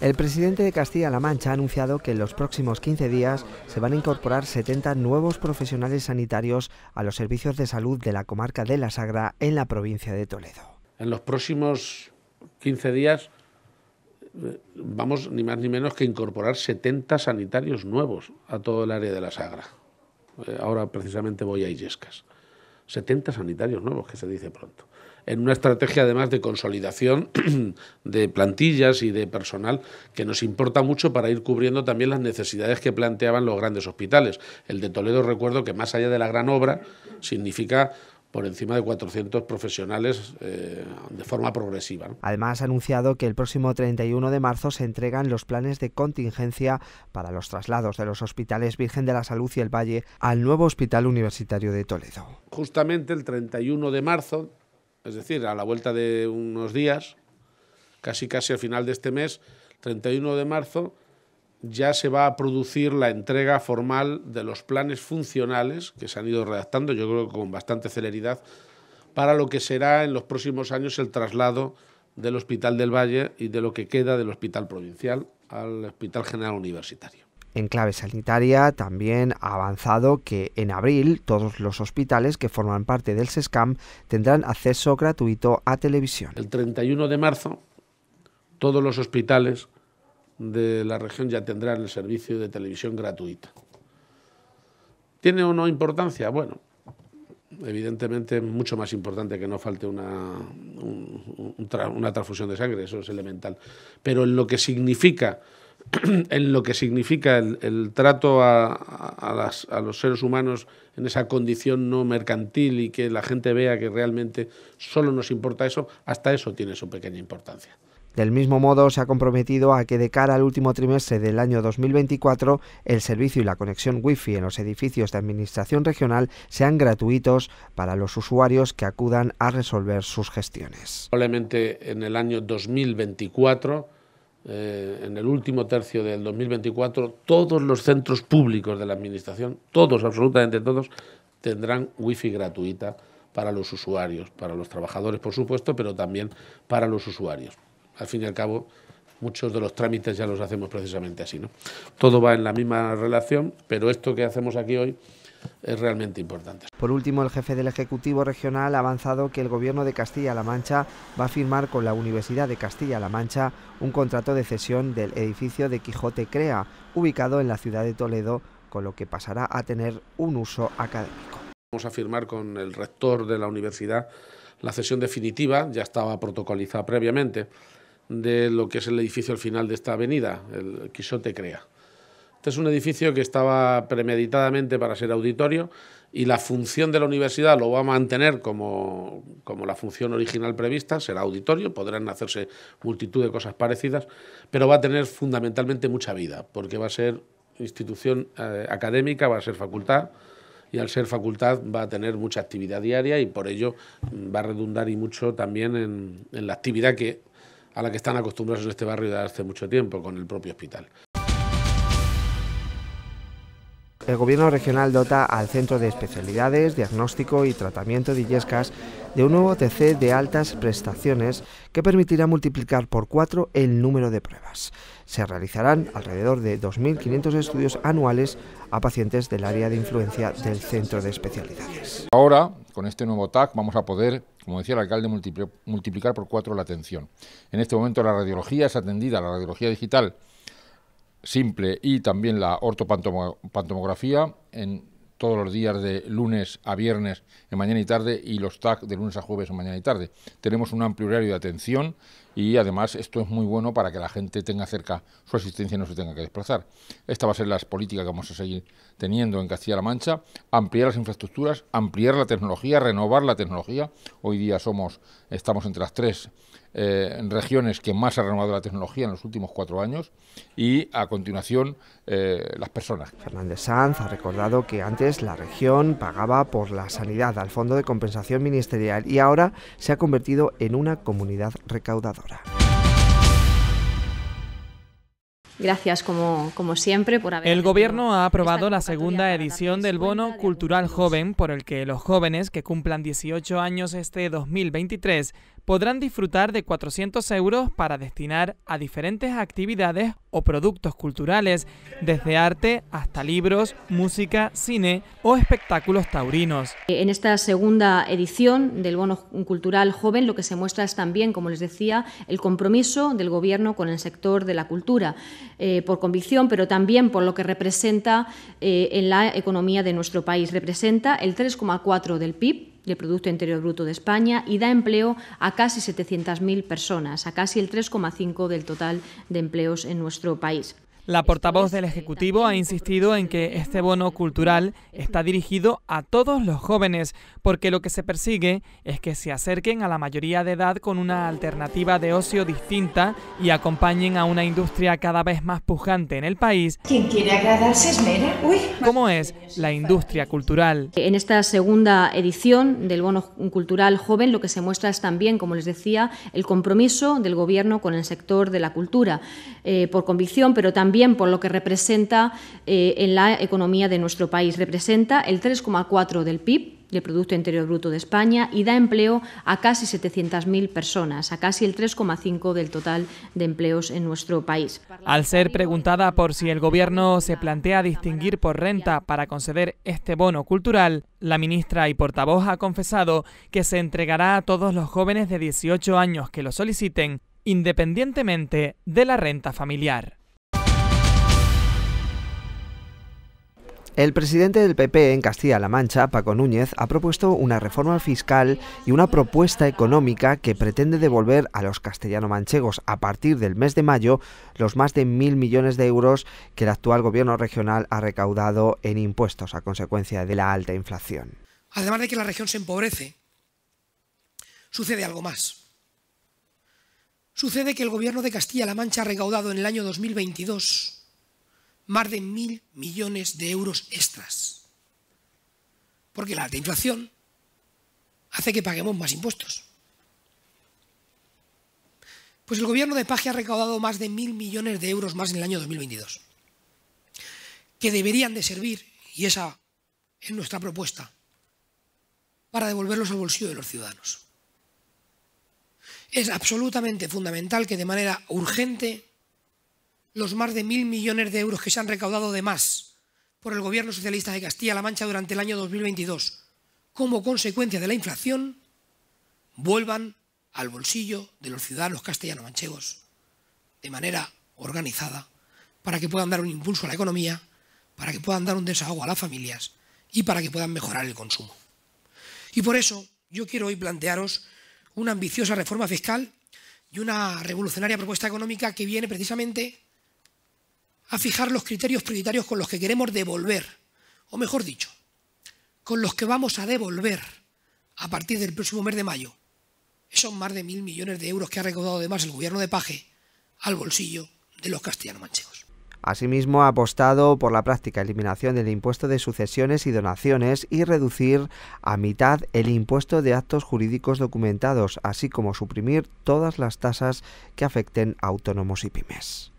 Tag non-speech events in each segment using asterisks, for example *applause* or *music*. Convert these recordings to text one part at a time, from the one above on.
El presidente de Castilla-La Mancha ha anunciado que en los próximos 15 días se van a incorporar 70 nuevos profesionales sanitarios a los servicios de salud de la comarca de La Sagra en la provincia de Toledo. En los próximos 15 días vamos ni más ni menos que incorporar 70 sanitarios nuevos a todo el área de La Sagra. Eh, ahora precisamente voy a Illescas. 70 sanitarios nuevos, que se dice pronto en una estrategia además de consolidación *clears throat* de plantillas y de personal que nos importa mucho para ir cubriendo también las necesidades que planteaban los grandes hospitales. El de Toledo recuerdo que más allá de la gran obra significa por encima de 400 profesionales eh, de forma progresiva. Además, ha anunciado que el próximo 31 de marzo se entregan los planes de contingencia para los traslados de los hospitales Virgen de la Salud y el Valle al nuevo Hospital Universitario de Toledo. Justamente el 31 de marzo es decir, a la vuelta de unos días, casi casi al final de este mes, 31 de marzo, ya se va a producir la entrega formal de los planes funcionales que se han ido redactando, yo creo que con bastante celeridad, para lo que será en los próximos años el traslado del Hospital del Valle y de lo que queda del Hospital Provincial al Hospital General Universitario. En clave sanitaria también ha avanzado que en abril todos los hospitales que forman parte del SESCAM tendrán acceso gratuito a televisión. El 31 de marzo todos los hospitales de la región ya tendrán el servicio de televisión gratuita. ¿Tiene o no importancia? Bueno, evidentemente es mucho más importante que no falte una, una transfusión de sangre, eso es elemental. Pero en lo que significa *clears throat* en lo que significa el, trato a, a, los seres humanos en esa condición no mercantil y que la gente vea que realmente solo nos importa eso, hasta eso tiene su pequeña importancia. Del mismo modo, se ha comprometido a que de cara al último trimestre del año 2024, el servicio y la conexión Wi-Fi en los edificios de Administración Regional sean gratuitos para los usuarios que acudan a resolver sus gestiones. Probablemente en el año 2024 eh, en el último tercio del 2024, todos los centros públicos de la Administración, todos, absolutamente todos, tendrán wifi gratuita para los usuarios, para los trabajadores, por supuesto, pero también para los usuarios. Al fin y al cabo, muchos de los trámites ya los hacemos precisamente así. ¿no? Todo va en la misma relación, pero esto que hacemos aquí hoy es realmente importante. Por último, el jefe del Ejecutivo Regional ha avanzado que el Gobierno de Castilla-La Mancha va a firmar con la Universidad de Castilla-La Mancha un contrato de cesión del edificio de Quijote Crea, ubicado en la ciudad de Toledo, con lo que pasará a tener un uso académico. Vamos a firmar con el rector de la universidad la cesión definitiva, ya estaba protocolizada previamente, de lo que es el edificio al final de esta avenida, el Quijote Crea. Este es un edificio que estaba premeditadamente para ser auditorio y la función de la universidad lo va a mantener como, la función original prevista, será auditorio, podrán hacerse multitud de cosas parecidas, pero va a tener fundamentalmente mucha vida, porque va a ser institución eh, académica, va a ser facultad, y al ser facultad va a tener mucha actividad diaria y por ello mm, va a redundar y mucho también en, la actividad que, a la que están acostumbrados en este barrio desde hace mucho tiempo, con el propio hospital el Gobierno regional dota al Centro de Especialidades, Diagnóstico y Tratamiento de Illescas de un nuevo TC de altas prestaciones que permitirá multiplicar por cuatro el número de pruebas. Se realizarán alrededor de 2.500 estudios anuales a pacientes del área de influencia del Centro de Especialidades. Ahora, con este nuevo TAC, vamos a poder como decía el alcalde, multiplicar por cuatro la atención. En este momento la radiología es atendida, la radiología digital, simple y también la ortopantomografía en todos los días de lunes a viernes en mañana y tarde y los TAC de lunes a jueves en mañana y tarde. Tenemos un amplio horario de atención y además esto es muy bueno para que la gente tenga cerca su asistencia y no se tenga que desplazar. Esta va a ser la política que vamos a seguir teniendo en Castilla-La Mancha, ampliar las infraestructuras, ampliar la tecnología, renovar la tecnología. Hoy día somos, estamos entre las tres eh, regiones que más ha renovado la tecnología en los últimos cuatro años y a continuación eh, las personas. Fernández Sanz ha recordado que antes la región pagaba por la sanidad al Fondo de Compensación Ministerial y ahora se ha convertido en una comunidad recaudada. Gracias, como, como, siempre, por haber. El Gobierno ha aprobado la segunda edición del Bono Cultural Joven, por el que los jóvenes que cumplan 18 años este 2023 podrán disfrutar de 400 euros para destinar a diferentes actividades o productos culturales, desde arte hasta libros, música, cine o espectáculos taurinos. Eh, en esta segunda edición del Bono Cultural Joven lo que se muestra es también, como les decía, el compromiso del Gobierno con el sector de la cultura, eh, por convicción, pero también por lo que representa eh, en la economía de nuestro país. Representa el 3,4 del PIB del Producto Interior Bruto de España y da empleo a casi 700.000 personas, a casi el 3,5 del total de empleos en nuestro país. La portavoz del Ejecutivo ha insistido en que este bono cultural está dirigido a todos los jóvenes, porque lo que se persigue es que se acerquen a la mayoría de edad con una alternativa de ocio distinta y acompañen a una industria cada vez más pujante en el país. ¿Quién quiere agradarse esmera, uy. ¿Cómo es la industria cultural. En esta segunda edición del bono cultural joven lo que se muestra es también, como les decía, el compromiso del Gobierno con el sector de la cultura, eh, por convicción, pero también por lo que representa eh, en la economía de nuestro país. Representa el 3,4 del PIB del Producto Interior Bruto de España y da empleo a casi 700.000 personas, a casi el 3,5 del total de empleos en nuestro país. Al ser preguntada por si el Gobierno se plantea distinguir por renta para conceder este bono cultural, la ministra y portavoz ha confesado que se entregará a todos los jóvenes de 18 años que lo soliciten, independientemente de la renta familiar. El presidente del PP en Castilla-La Mancha, Paco Núñez, ha propuesto una reforma fiscal y una propuesta económica que pretende devolver a los castellano-manchegos a partir del mes de mayo los más de mil millones de euros que el actual gobierno regional ha recaudado en impuestos a consecuencia de la alta inflación. Además de que la región se empobrece, sucede algo más. Sucede que el gobierno de Castilla-La Mancha ha recaudado en el año 2022 más de mil millones de euros extras. Porque la alta inflación hace que paguemos más impuestos. Pues el gobierno de Paje ha recaudado más de mil millones de euros más en el año 2022, que deberían de servir, y esa es nuestra propuesta, para devolverlos al bolsillo de los ciudadanos. Es absolutamente fundamental que de manera urgente los más de mil millones de euros que se han recaudado de más por el gobierno socialista de Castilla-La Mancha durante el año 2022 como consecuencia de la inflación vuelvan al bolsillo de los ciudadanos castellano-manchegos de manera organizada para que puedan dar un impulso a la economía, para que puedan dar un desahogo a las familias y para que puedan mejorar el consumo. Y por eso yo quiero hoy plantearos una ambiciosa reforma fiscal y una revolucionaria propuesta económica que viene precisamente a fijar los criterios prioritarios con los que queremos devolver, o mejor dicho, con los que vamos a devolver a partir del próximo mes de mayo esos más de mil millones de euros que ha recaudado además el gobierno de Paje al bolsillo de los castellanos manchegos. Asimismo, ha apostado por la práctica eliminación del impuesto de sucesiones y donaciones y reducir a mitad el impuesto de actos jurídicos documentados, así como suprimir todas las tasas que afecten a autónomos y pymes.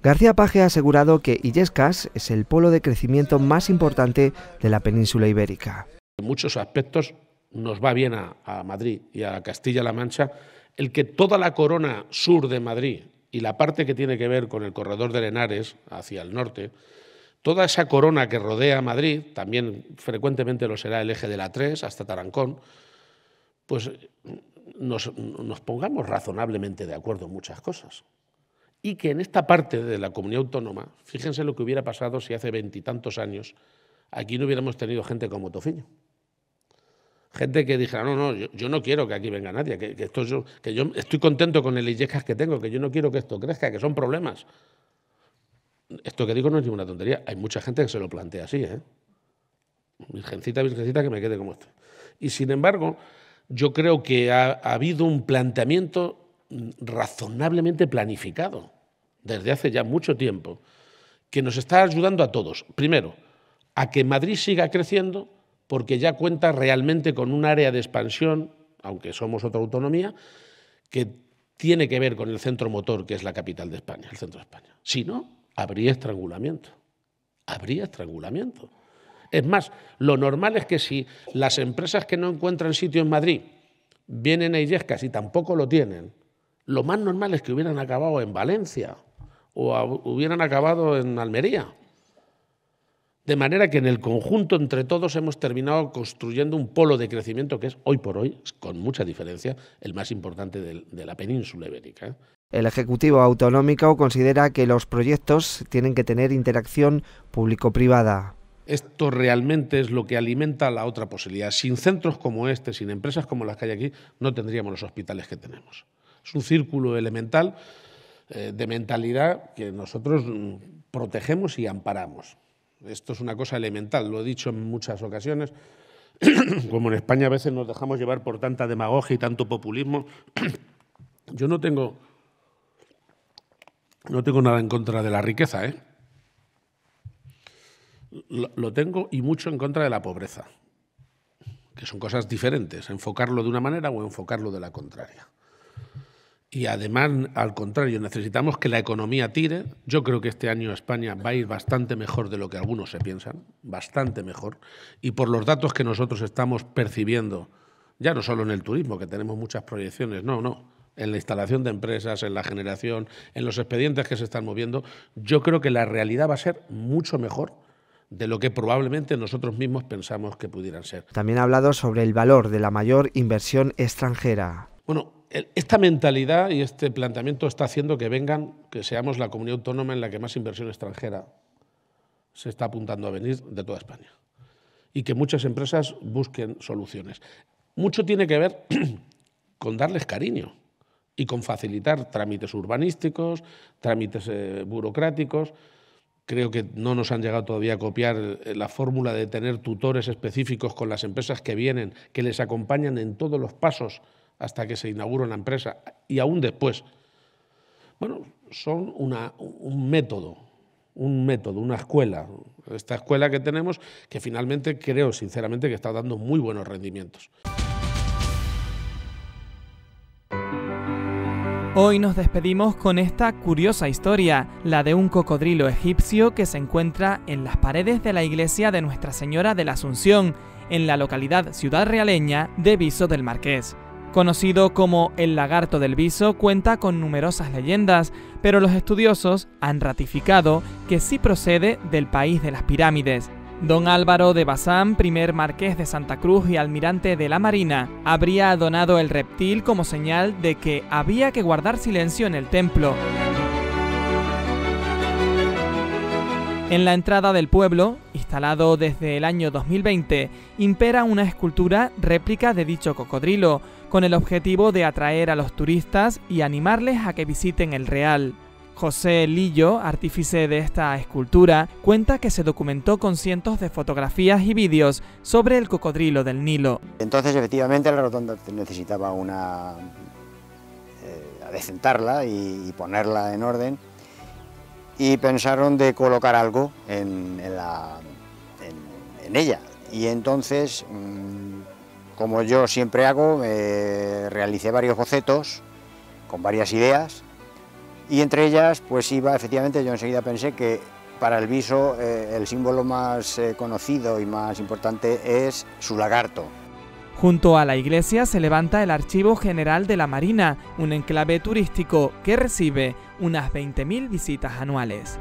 García Paje ha asegurado que Illescas es el polo de crecimiento más importante de la península ibérica. En muchos aspectos nos va bien a, Madrid y a Castilla-La Mancha el que toda la corona sur de Madrid y la parte que tiene que ver con el corredor de Lenares hacia el norte, toda esa corona que rodea a Madrid, también frecuentemente lo será el eje de la 3 hasta Tarancón, pues nos pongamos razonablemente de acuerdo en muchas cosas y que en esta parte de la comunidad autónoma, fíjense lo que hubiera pasado si hace veintitantos años aquí no hubiéramos tenido gente como Tofiño. Gente que dijera, no, no, yo, no quiero que aquí venga nadie, que, esto yo, que yo estoy contento con el Illescas que tengo, que yo no quiero que esto crezca, que son problemas. Esto que digo no es ninguna tontería, hay mucha gente que se lo plantea así, ¿eh? Virgencita, virgencita, que me quede como esto. Y sin embargo, yo creo que ha habido un planteamiento razonablemente planificado desde hace ya mucho tiempo, que nos está ayudando a todos. Primero, a que Madrid siga creciendo porque ya cuenta realmente con un área de expansión, aunque somos otra autonomía, que tiene que ver con el centro motor, que es la capital de España, el centro de España. Si no, habría estrangulamiento. Habría estrangulamiento. Es más, lo normal es que si las empresas que no encuentran sitio en Madrid vienen a Illescas y tampoco lo tienen, lo más normal es que hubieran acabado en Valencia o hubieran acabado en Almería. De manera que en el conjunto, entre todos, hemos terminado construyendo un polo de crecimiento que es hoy por hoy, con mucha diferencia, el más importante de la península ibérica. ¿eh? El Ejecutivo Autonómico considera que los proyectos tienen que tener interacción público-privada. Esto realmente es lo que alimenta la otra posibilidad. Sin centros como este, sin empresas como las que hay aquí, no tendríamos los hospitales que tenemos. Es un círculo elemental eh, de mentalidad que nosotros mm, protegemos y amparamos. Esto es una cosa elemental, lo he dicho en muchas ocasiones. *clears throat* Como en España a veces nos dejamos llevar por tanta demagogia y tanto populismo, *clears throat* yo no tengo, no tengo nada en contra de la riqueza, ¿eh? lo tengo y mucho en contra de la pobreza, que son cosas diferentes, enfocarlo de una manera o enfocarlo de la contraria y además, al contrario, necesitamos que la economía tire. Yo creo que este año España va a ir bastante mejor de lo que algunos se piensan, bastante mejor. Y por los datos que nosotros estamos percibiendo, ya no solo en el turismo, que tenemos muchas proyecciones, no, no, en la instalación de empresas, en la generación, en los expedientes que se están moviendo, yo creo que la realidad va a ser mucho mejor de lo que probablemente nosotros mismos pensamos que pudieran ser. También ha hablado sobre el valor de la mayor inversión extranjera. Bueno, esta mentalidad y este planteamiento está haciendo que vengan, que seamos la comunidad autónoma en la que más inversión extranjera se está apuntando a venir de toda España y que muchas empresas busquen soluciones. Mucho tiene que ver *clears throat* con darles cariño y con facilitar trámites urbanísticos, trámites eh, burocráticos. Creo que no nos han llegado todavía a copiar eh, la fórmula de tener tutores específicos con las empresas que vienen, que les acompañan en todos los pasos hasta que se inaugura una empresa y aún después. Bueno, son un método, un método, una escuela. Esta escuela que tenemos que finalmente creo sinceramente que está dando muy buenos rendimientos. Hoy nos despedimos con esta curiosa historia, la de un cocodrilo egipcio que se encuentra en las paredes de la iglesia de Nuestra Señora de la Asunción, en la localidad ciudad realeña de Viso del Marqués. Conocido como el lagarto del viso, cuenta con numerosas leyendas, pero los estudiosos han ratificado que sí procede del país de las pirámides. Don Álvaro de Bazán, primer marqués de Santa Cruz y almirante de la Marina, habría donado el reptil como señal de que había que guardar silencio en el templo. En la entrada del pueblo, instalado desde el año 2020, impera una escultura réplica de dicho cocodrilo, con el objetivo de atraer a los turistas y animarles a que visiten el Real. José Lillo, artífice de esta escultura, cuenta que se documentó con cientos de fotografías y vídeos sobre el cocodrilo del Nilo. Entonces, efectivamente, la rotonda necesitaba una... Eh, adecentarla y, ponerla en orden y pensaron de colocar algo en, la, en, ella. Y entonces mm, como yo siempre hago, eh, realicé varios bocetos con varias ideas y entre ellas pues iba efectivamente, yo enseguida pensé que para el viso eh, el símbolo más eh, conocido y más importante es su lagarto. Junto a la iglesia se levanta el Archivo General de la Marina, un enclave turístico que recibe unas 20.000 visitas anuales.